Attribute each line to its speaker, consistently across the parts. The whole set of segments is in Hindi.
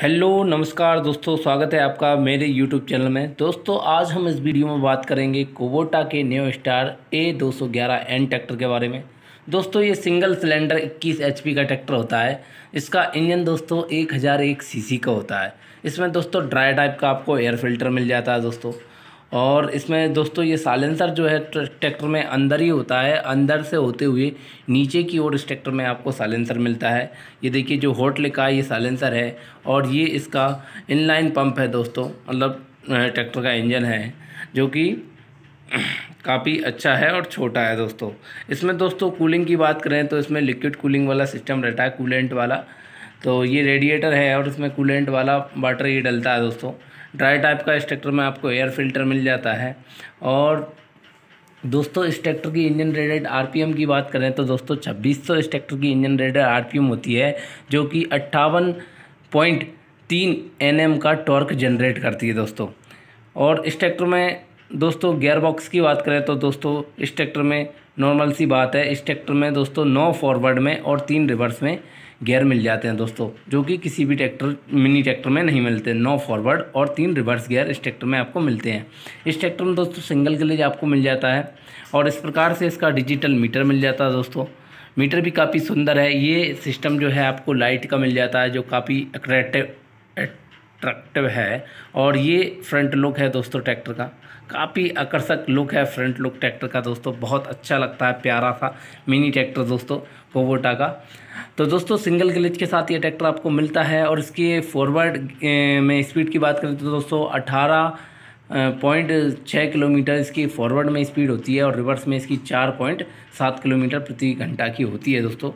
Speaker 1: हेलो नमस्कार दोस्तों स्वागत है आपका मेरे यूट्यूब चैनल में दोस्तों आज हम इस वीडियो में बात करेंगे कोबोटा के न्यू स्टार ए दो एन ट्रैक्टर के बारे में दोस्तों ये सिंगल सिलेंडर 21 एचपी का ट्रैक्टर होता है इसका इंजन दोस्तों 1001 सीसी का होता है इसमें दोस्तों ड्राई टाइप का आपको एयर फिल्टर मिल जाता है दोस्तों और इसमें दोस्तों ये साइलेंसर जो है ट्रैक्टर में अंदर ही होता है अंदर से होते हुए नीचे की ओर इस ट्रैक्टर में आपको साइलेंसर मिलता है ये देखिए जो होट लिखा है ये साइलेंसर है और ये इसका इनलाइन पंप है दोस्तों मतलब ट्रैक्टर का इंजन है जो कि काफ़ी अच्छा है और छोटा है दोस्तों इसमें दोस्तों कूलिंग की बात करें तो इसमें लिक्विड कूलिंग वाला सिस्टम रहता है कूलेंट वाला तो ये रेडिएटर है और इसमें कूलेंट वाला वाटर ही डलता है दोस्तों ड्राई टाइप का इस में आपको एयर फिल्टर मिल जाता है और दोस्तों इस ट्रैक्टर की इंजन रेटेड आरपीएम की बात करें तो दोस्तों छब्बीस सौ इस ट्रैक्टर की इंजन रेटेड आरपीएम होती है जो कि अट्ठावन पॉइंट तीन एन का टॉर्क जनरेट करती है दोस्तों और इस ट्रैक्टर में दोस्तों गियर बॉक्स की बात करें तो दोस्तों इस ट्रैक्टर में नॉर्मल सी बात है इस ट्रैक्टर में दोस्तों नौ फॉरवर्ड में और तीन रिवर्स में गेयर मिल जाते हैं दोस्तों जो कि किसी भी ट्रैक्टर मिनी ट्रैक्टर में नहीं मिलते नौ फॉरवर्ड और तीन रिवर्स गेयर इस ट्रैक्टर में आपको मिलते हैं इस ट्रैक्टर में दोस्तों सिंगल क्लेज आपको मिल जाता है और इस प्रकार से इसका डिजिटल मीटर मिल जाता है दोस्तों मीटर भी काफ़ी सुंदर है ये सिस्टम जो है आपको लाइट का मिल जाता है जो काफ़ी अट्रैक्टिव अट्रैक्टिव है और ये फ्रंट लुक है दोस्तों ट्रैक्टर का काफ़ी आकर्षक लुक है फ्रंट लुक ट्रैक्टर का दोस्तों बहुत अच्छा लगता है प्यारा सा मिनी ट्रैक्टर दोस्तों कोवोटा का तो दोस्तों सिंगल ग्लिच के साथ ये ट्रैक्टर आपको मिलता है और इसके फॉरवर्ड में स्पीड की बात करें तो दोस्तों अठारह पॉइंट छः किलोमीटर इसकी फॉरवर्ड में स्पीड होती है और रिवर्स में इसकी चार पॉइंट सात किलोमीटर प्रति घंटा की होती है दोस्तों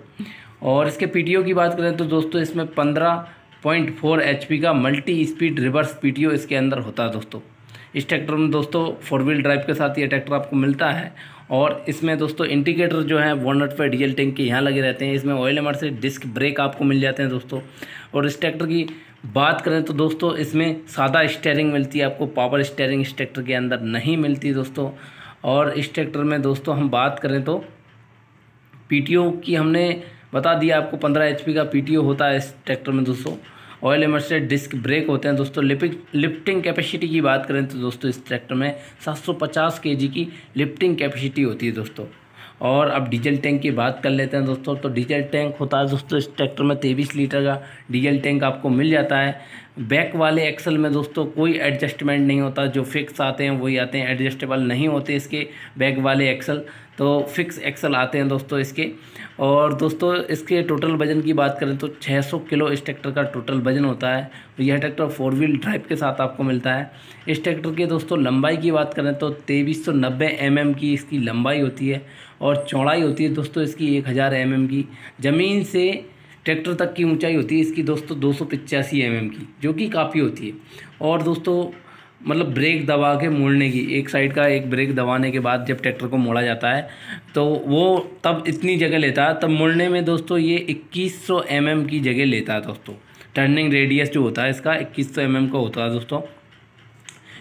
Speaker 1: और इसके पीटीओ की बात करें तो दोस्तों इसमें पंद्रह पॉइंट फोर एच का मल्टी स्पीड रिवर्स पी इसके अंदर होता है दोस्तों इस ट्रैक्टर में दोस्तों फोर व्हील ड्राइव के साथ ये ट्रैक्टर आपको मिलता है और इसमें दोस्तों इंडिकेटर जो है वॉनट पर डीजल टैंक के यहाँ लगे रहते हैं इसमें ऑयल एमर से डिस्क ब्रेक आपको मिल जाते हैं दोस्तों और इस ट्रैक्टर की बात करें तो दोस्तों इसमें सादा स्टेयरिंग मिलती है आपको पावर स्टेयरिंग इस ट्रैक्टर के अंदर नहीं मिलती दोस्तों और इस ट्रैक्टर में दोस्तों हम बात करें तो ओ की हमने बता दिया आपको पंद्रह एच का पी होता है इस ट्रैक्टर में दोस्तों ऑयल से डिस्क ब्रेक होते हैं दोस्तों लिपिक लिफ्टिंग कैपेसिटी की बात करें तो दोस्तों इस ट्रैक्टर में 750 केजी की लिफ्टिंग कैपेसिटी होती है दोस्तों और अब डीजल टैंक की बात कर लेते हैं दोस्तों तो डीजल टैंक होता है दोस्तों इस ट्रैक्टर में तेईस लीटर का डीजल टैंक आपको मिल जाता है बैक वाले एक्सल में दोस्तों कोई एडजस्टमेंट नहीं होता जो फिक्स आते हैं वही आते हैं एडजस्टेबल नहीं होते इसके बैक वाले एक्सल तो फिक्स एक्सल आते हैं दोस्तों इसके और दोस्तों इसके टोटल वजन की बात करें तो 600 किलो इस ट्रैक्टर का टोटल वजन होता है और तो यह ट्रैक्टर फोर व्हील ड्राइव के साथ आपको मिलता है इस ट्रैक्टर की दोस्तों लंबाई की बात करें तो तेईस सौ mm की इसकी लंबाई होती है और चौड़ाई होती है दोस्तों इसकी एक हज़ार mm की ज़मीन से ट्रैक्टर तक की ऊंचाई होती है इसकी दोस्तों दो सौ पिचासी एम की जो कि काफ़ी होती है और दोस्तों मतलब ब्रेक दबा के मोड़ने की एक साइड का एक ब्रेक दबाने के बाद जब ट्रैक्टर को मोड़ा जाता है तो वो तब इतनी जगह लेता है तब मोड़ने में दोस्तों ये 2100 सौ mm की जगह लेता है दोस्तों टर्निंग रेडियस जो होता है इसका 2100 सौ mm का होता है दोस्तों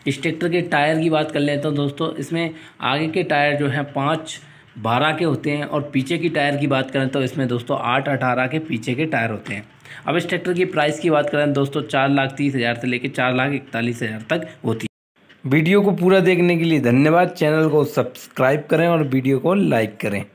Speaker 1: इस ट्रैक्टर के टायर की बात कर लेता तो हूँ दोस्तों इसमें आगे के टायर जो हैं पाँच बारह के होते हैं और पीछे की टायर की बात करें तो इसमें दोस्तों आठ अठारह के पीछे के टायर होते हैं अब इस ट्रैक्टर की प्राइस की बात करें दोस्तों चार लाख तीस हज़ार से लेकर चार लाख इकतालीस हज़ार तक होती है वीडियो को पूरा देखने के लिए धन्यवाद चैनल को सब्सक्राइब करें और वीडियो को लाइक करें